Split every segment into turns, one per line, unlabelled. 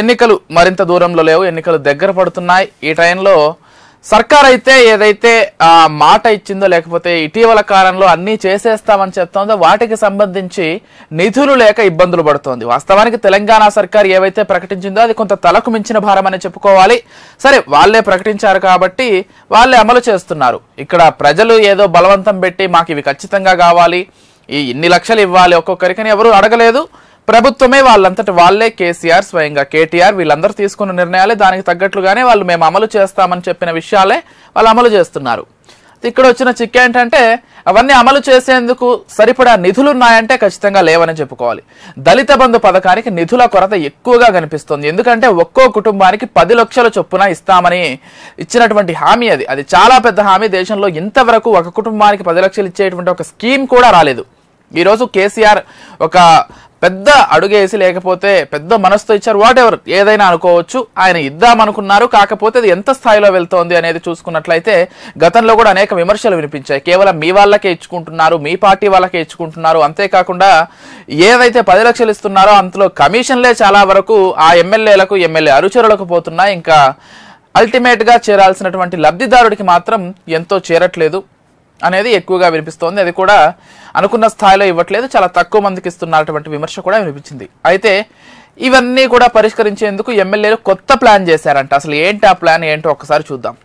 ఎన్నికలు మరింత దూరంలో లేవు ఎన్నికలు దగ్గర పడుతున్నాయి ఈ టైంలో సర్కార్ అయితే ఏదైతే ఆ మాట ఇచ్చిందో లేకపోతే ఇటీవల కాలంలో అన్నీ చేసేస్తామని చెప్తోందో వాటికి సంబంధించి నిధులు లేక ఇబ్బందులు పడుతోంది వాస్తవానికి తెలంగాణ సర్కార్ ఏవైతే ప్రకటించిందో అది కొంత తలకు మించిన భారం అని చెప్పుకోవాలి సరే వాళ్లే ప్రకటించారు కాబట్టి వాళ్ళే అమలు చేస్తున్నారు ఇక్కడ ప్రజలు ఏదో బలవంతం పెట్టి మాకు ఇవి ఖచ్చితంగా కావాలి ఈ ఇన్ని లక్షలు ఇవ్వాలి ఒక్కొక్కరికని ఎవరు అడగలేదు ప్రభుత్వమే వాళ్ళంతటి వాళ్లే కేసీఆర్ స్వయంగా కేటీఆర్ వీళ్ళందరూ తీసుకున్న నిర్ణయాలే దానికి తగ్గట్లుగానే వాళ్ళు మేము అమలు చేస్తామని చెప్పిన విషయాలే వాళ్ళు అమలు చేస్తున్నారు ఇక్కడ వచ్చిన చిక్ ఏంటంటే అవన్నీ అమలు చేసేందుకు సరిపడా నిధులు ఉన్నాయంటే ఖచ్చితంగా లేవని చెప్పుకోవాలి దళిత బంధు పథకానికి నిధుల కొరత ఎక్కువగా కనిపిస్తుంది ఎందుకంటే ఒక్కో కుటుంబానికి పది లక్షల చొప్పున ఇస్తామని ఇచ్చినటువంటి హామీ అది అది చాలా పెద్ద హామీ దేశంలో ఇంతవరకు ఒక కుటుంబానికి పది లక్షలు ఇచ్చేటువంటి ఒక స్కీమ్ కూడా రాలేదు ఈరోజు కేసీఆర్ ఒక పెద్ద అడుగేసి లేకపోతే పెద్ద మనసుతో ఇచ్చారు వాట్ ఎవర్ ఏదైనా అనుకోవచ్చు ఆయన ఇద్దామనుకున్నారు కాకపోతే అది ఎంత స్థాయిలో వెళ్తోంది అనేది చూసుకున్నట్లయితే గతంలో కూడా అనేక విమర్శలు వినిపించాయి కేవలం మీ వాళ్ళకే ఇచ్చుకుంటున్నారు మీ పార్టీ వాళ్ళకే ఇచ్చుకుంటున్నారు అంతేకాకుండా ఏదైతే పది లక్షలు ఇస్తున్నారో అంతలో కమిషన్లే చాలా వరకు ఆ ఎమ్మెల్యేలకు ఎమ్మెల్యే అరుచరులకు పోతున్నాయి ఇంకా అల్టిమేట్గా చేరాల్సినటువంటి లబ్ధిదారుడికి మాత్రం ఎంతో చేరట్లేదు అనేది ఎక్కువగా వినిపిస్తోంది అది కూడా అనుకున్న స్థాయిలో ఇవ్వట్లేదు చాలా తక్కువ మందికి ఇస్తున్నటువంటి విమర్శ కూడా వినిపించింది అయితే ఇవన్నీ కూడా పరిష్కరించేందుకు ఎమ్మెల్యేలు కొత్త ప్లాన్ చేశారంట అసలు ఏంటి ఆ ప్లాన్ ఏంటో ఒకసారి చూద్దాం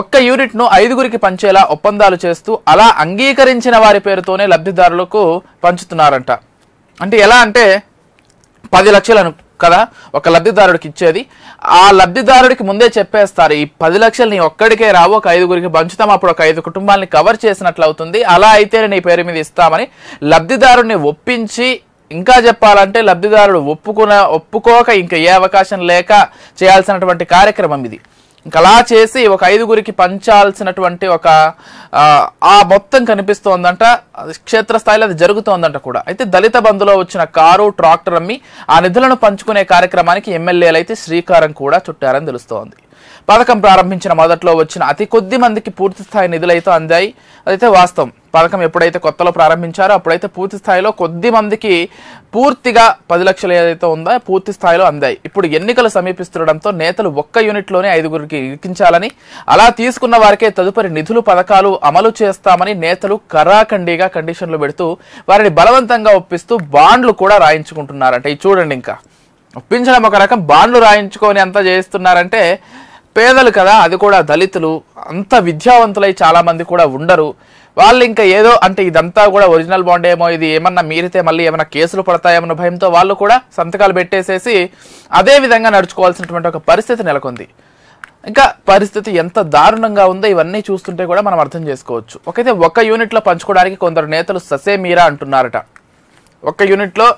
ఒక్క యూనిట్ను ఐదుగురికి పంచేలా ఒప్పందాలు చేస్తూ అలా అంగీకరించిన వారి పేరుతోనే లబ్ధిదారులకు పంచుతున్నారంట అంటే ఎలా అంటే పది లక్షలను కదా ఒక లబ్ధిదారుడికి ఇచ్చేది ఆ లబ్ధిదారుడికి ముందే చెప్పేస్తారు ఈ పది లక్షలు నీ ఒక్కడికే రావు ఒక ఐదుగురికి పంచుతాం అప్పుడు ఒక ఐదు కుటుంబాలని కవర్ చేసినట్లు అవుతుంది అలా అయితే నీ పేరు మీద ఇస్తామని లబ్ధిదారుడిని ఒప్పించి ఇంకా చెప్పాలంటే లబ్ధిదారుడు ఒప్పుకున్న ఒప్పుకోక ఇంకా ఏ అవకాశం లేక చేయాల్సినటువంటి కార్యక్రమం ఇది ఇంకా అలా చేసి ఒక ఐదుగురికి పంచాల్సినటువంటి ఒక ఆ మొత్తం కనిపిస్తోందంట క్షేత్రస్థాయిలో అది జరుగుతోందంట కూడా అయితే దళిత బంధులో వచ్చిన కారు ట్రాక్టర్ అమ్మి ఆ నిధులను పంచుకునే కార్యక్రమానికి ఎమ్మెల్యేలు అయితే శ్రీకారం కూడా చుట్టారని తెలుస్తోంది పథకం ప్రారంభించిన మొదట్లో వచ్చిన అతి కొద్ది మందికి పూర్తి స్థాయి నిధులైతే అందాయి అదైతే వాస్తవం పథకం ఎప్పుడైతే కొత్తలో ప్రారంభించారో అప్పుడైతే పూర్తి స్థాయిలో కొద్ది మందికి పూర్తిగా పది లక్షలు ఏదైతే ఉందో పూర్తి స్థాయిలో అందాయి ఇప్పుడు ఎన్నికలు సమీపిస్తుండడంతో నేతలు ఒక్క యూనిట్లోనే ఐదుగురికి ఇరికించాలని అలా తీసుకున్న వారికే తదుపరి నిధులు పథకాలు అమలు చేస్తామని నేతలు కరాఖండీగా కండిషన్లు పెడుతూ వారిని బలవంతంగా ఒప్పిస్తూ బాండ్లు కూడా రాయించుకుంటున్నారంటే ఇది చూడండి ఇంకా ఒప్పించడం ఒక రకం బాండ్లు రాయించుకొని అంతా చేస్తున్నారంటే పేదలు కదా అది కూడా దళితులు అంత విద్యావంతులై చాలామంది కూడా ఉండరు వాళ్ళు ఇంకా ఏదో అంటే ఇదంతా కూడా ఒరిజినల్ బాండ్ ఏమో ఇది ఏమన్నా మీరితే మళ్ళీ ఏమైనా కేసులు పడతాయేమన్న భయంతో వాళ్ళు కూడా సంతకాలు పెట్టేసేసి అదే విధంగా నడుచుకోవాల్సినటువంటి ఒక పరిస్థితి నెలకొంది ఇంకా పరిస్థితి ఎంత దారుణంగా ఉందో ఇవన్నీ చూస్తుంటే కూడా మనం అర్థం చేసుకోవచ్చు ఒకైతే ఒక యూనిట్లో పంచుకోవడానికి కొందరు నేతలు ససేమీరా అంటున్నారట ఒక యూనిట్లో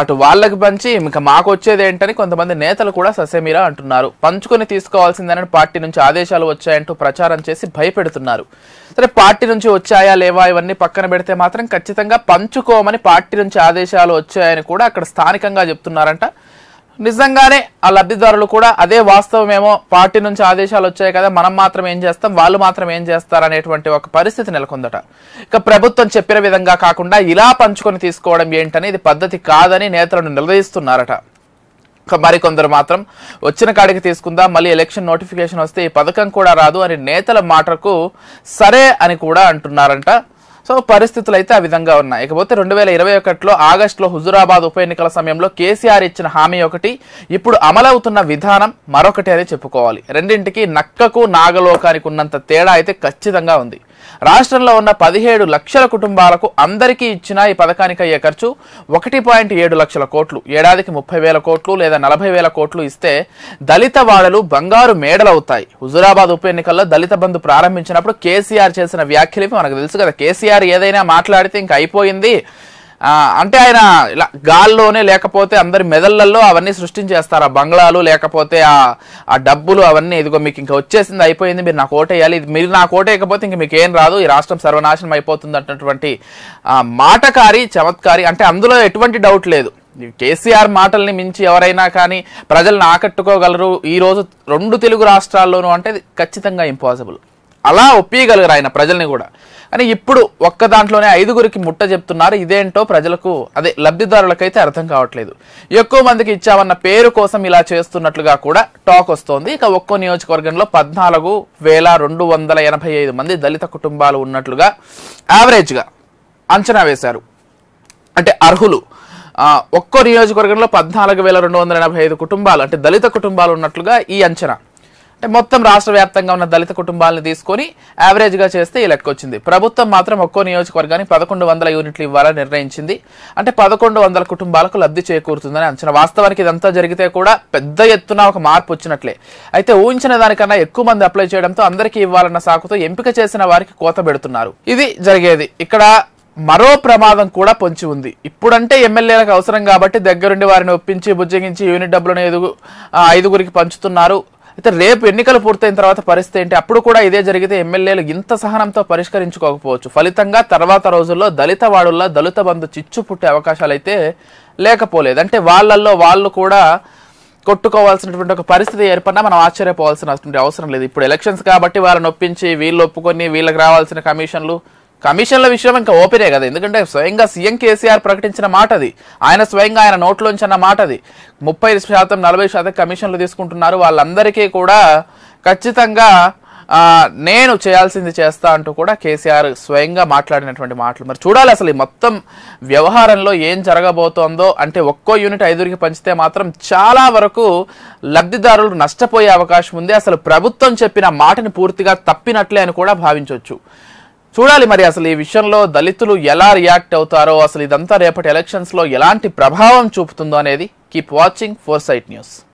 అటు వాళ్ళకి పంచి ఇంకా మాకు వచ్చేది ఏంటని కొంతమంది నేతలు కూడా ససేమిరా అంటున్నారు పంచుకొని తీసుకోవాల్సిందేనని పార్టీ నుంచి ఆదేశాలు వచ్చాయంటూ ప్రచారం చేసి భయపెడుతున్నారు సరే పార్టీ నుంచి వచ్చాయా లేవా ఇవన్నీ పక్కన పెడితే మాత్రం ఖచ్చితంగా పంచుకోమని పార్టీ నుంచి ఆదేశాలు వచ్చాయని కూడా అక్కడ స్థానికంగా చెప్తున్నారంట నిజంగానే ఆ లబ్ధిదారులు కూడా అదే వాస్తవమేమో పార్టీ నుంచి ఆదేశాలు వచ్చాయి కదా మనం మాత్రం ఏం చేస్తాం వాళ్ళు మాత్రం ఏం చేస్తారు అనేటువంటి ఒక పరిస్థితి నెలకొందట ఇక ప్రభుత్వం చెప్పిన విధంగా కాకుండా ఇలా పంచుకొని తీసుకోవడం ఏంటని ఇది పద్ధతి కాదని నేతలను నిలదీస్తున్నారట మరికొందరు మాత్రం వచ్చిన కాడికి తీసుకుందాం మళ్ళీ ఎలక్షన్ నోటిఫికేషన్ వస్తే ఈ పథకం కూడా రాదు అని నేతల మాటకు సరే అని కూడా అంటున్నారంట సో పరిస్థితులు అయితే ఆ విధంగా ఉన్నాయి ఇకపోతే రెండు వేల ఇరవై ఒకటిలో ఆగస్టులో హుజురాబాద్ ఉప ఎన్నికల సమయంలో కేసీఆర్ ఇచ్చిన హామీ ఒకటి ఇప్పుడు అమలవుతున్న విధానం మరొకటి అదే చెప్పుకోవాలి రెండింటికి నక్కకు నాగలోకానికి ఉన్నంత తేడా అయితే ఖచ్చితంగా ఉంది రాష్ట్రంలో ఉన్న పదిహేడు లక్షల కుటుంబాలకు అందరికీ ఇచ్చిన ఈ పథకానికి అయ్యే ఖర్చు ఒకటి పాయింట్ ఏడు లక్షల కోట్లు ఏడాదికి ముప్పై వేల కోట్లు లేదా నలభై వేల కోట్లు ఇస్తే దళిత వాడలు బంగారు మేడలవుతాయి హుజురాబాద్ ఉప ఎన్నికల్లో దళిత బంధు ప్రారంభించినప్పుడు కేసీఆర్ చేసిన వ్యాఖ్యలు మనకు తెలుసు కదా కేసీఆర్ ఏదైనా మాట్లాడితే ఇంక అయిపోయింది అంటే ఆయన ఇలా గాల్లోనే లేకపోతే అందరి మెదళ్లలో అవన్నీ సృష్టించేస్తారు ఆ బంగ్లాలు లేకపోతే ఆ ఆ డబ్బులు అవన్నీ ఇదిగో మీకు ఇంకా వచ్చేసింది అయిపోయింది మీరు నాకు ఓటేయాలి మీరు నాకు ఓటేయకపోతే ఇంక మీకు ఏం రాదు ఈ రాష్ట్రం సర్వనాశనం అయిపోతుంది అన్నటువంటి మాటకారి చమత్కారి అంటే అందులో ఎటువంటి డౌట్ లేదు కేసీఆర్ మాటల్ని మించి ఎవరైనా కానీ ప్రజలను ఆకట్టుకోగలరు ఈరోజు రెండు తెలుగు రాష్ట్రాల్లోనూ అంటే ఖచ్చితంగా ఇంపాసిబుల్ అలా ఒప్పియగలిగారు ఆయన ప్రజల్ని కూడా కానీ ఇప్పుడు ఒక్క దాంట్లోనే ఐదుగురికి ముట్ట చెప్తున్నారు ఇదేంటో ప్రజలకు అదే లబ్ధిదారులకైతే అర్థం కావట్లేదు ఎక్కువ మందికి ఇచ్చామన్న పేరు కోసం ఇలా చేస్తున్నట్లుగా కూడా టాక్ వస్తోంది ఇక ఒక్కో నియోజకవర్గంలో పద్నాలుగు వేల రెండు వందల ఎనభై ఐదు మంది దళిత కుటుంబాలు ఉన్నట్లుగా యావరేజ్గా అంచనా వేశారు అంటే అర్హులు ఒక్కో నియోజకవర్గంలో పద్నాలుగు వేల రెండు వందల ఎనభై ఐదు కుటుంబాలు అంటే దళిత కుటుంబాలు ఉన్నట్లుగా ఈ అంచనా అంటే మొత్తం రాష్ట్ర వ్యాప్తంగా ఉన్న దళిత కుటుంబాలను తీసుకొని యావరేజ్గా చేస్తే ఈ లెక్క వచ్చింది ప్రభుత్వం మాత్రం ఒక్కో నియోజకవర్గాన్ని పదకొండు వందల యూనిట్లు ఇవ్వాలని నిర్ణయించింది అంటే పదకొండు వందల కుటుంబాలకు లబ్ధి చేకూరుతుందని అంచనా వాస్తవానికి ఇదంతా జరిగితే కూడా పెద్ద ఎత్తున ఒక మార్పు వచ్చినట్లే అయితే ఊహించిన దానికన్నా ఎక్కువ మంది అప్లై చేయడంతో అందరికీ ఇవ్వాలన్న సాకుతో ఎంపిక చేసిన వారికి కోత పెడుతున్నారు ఇది జరిగేది ఇక్కడ మరో ప్రమాదం కూడా పొంచి ఉంది ఇప్పుడంటే ఎమ్మెల్యేలకు అవసరం కాబట్టి దగ్గరుండి వారిని ఒప్పించి బుజ్జగించి యూనిట్ డబ్బులను ఐదుగురికి పంచుతున్నారు అయితే రేపు ఎన్నికలు పూర్తయిన తర్వాత పరిస్థితి ఏంటి అప్పుడు కూడా ఇదే జరిగితే ఎమ్మెల్యేలు ఇంత సహనంతో పరిష్కరించుకోకపోవచ్చు ఫలితంగా తర్వాత రోజుల్లో దళిత వాడుల్లో దళిత బంధు చిచ్చు పుట్టే అవకాశాలు అయితే లేకపోలేదు అంటే వాళ్ళల్లో వాళ్ళు కూడా కొట్టుకోవాల్సినటువంటి ఒక పరిస్థితి ఏర్పడినా మనం ఆశ్చర్యపోవాల్సిన అవసరం లేదు ఇప్పుడు ఎలక్షన్స్ కాబట్టి వాళ్ళని ఒప్పించి వీళ్ళు ఒప్పుకొని వీళ్ళకి రావాల్సిన కమిషన్లు కమిషన్ల విషయం ఇంకా ఓపెనే కదా ఎందుకంటే స్వయంగా సీఎం కేసీఆర్ ప్రకటించిన మాట అది ఆయన స్వయంగా ఆయన నోట్లోంచి అన్న మాట అది ముప్పై శాతం నలభై శాతం కమిషన్లు తీసుకుంటున్నారు వాళ్ళందరికీ కూడా ఖచ్చితంగా నేను చేయాల్సింది చేస్తా అంటూ కూడా కేసీఆర్ స్వయంగా మాట్లాడినటువంటి మాటలు మరి చూడాలి అసలు ఈ మొత్తం వ్యవహారంలో ఏం జరగబోతోందో అంటే ఒక్కో యూనిట్ ఐదుగురికి పంచితే మాత్రం చాలా వరకు లబ్ధిదారులు నష్టపోయే అవకాశం ఉంది అసలు ప్రభుత్వం చెప్పిన మాటని పూర్తిగా తప్పినట్లే అని కూడా భావించవచ్చు చూడాలి మరి అసలు ఈ విషయంలో దళితులు ఎలా రియాక్ట్ అవుతారో అసలు ఇదంతా రేపటి ఎలక్షన్స్లో ఎలాంటి ప్రభావం చూపుతుందో అనేది keep watching four sight news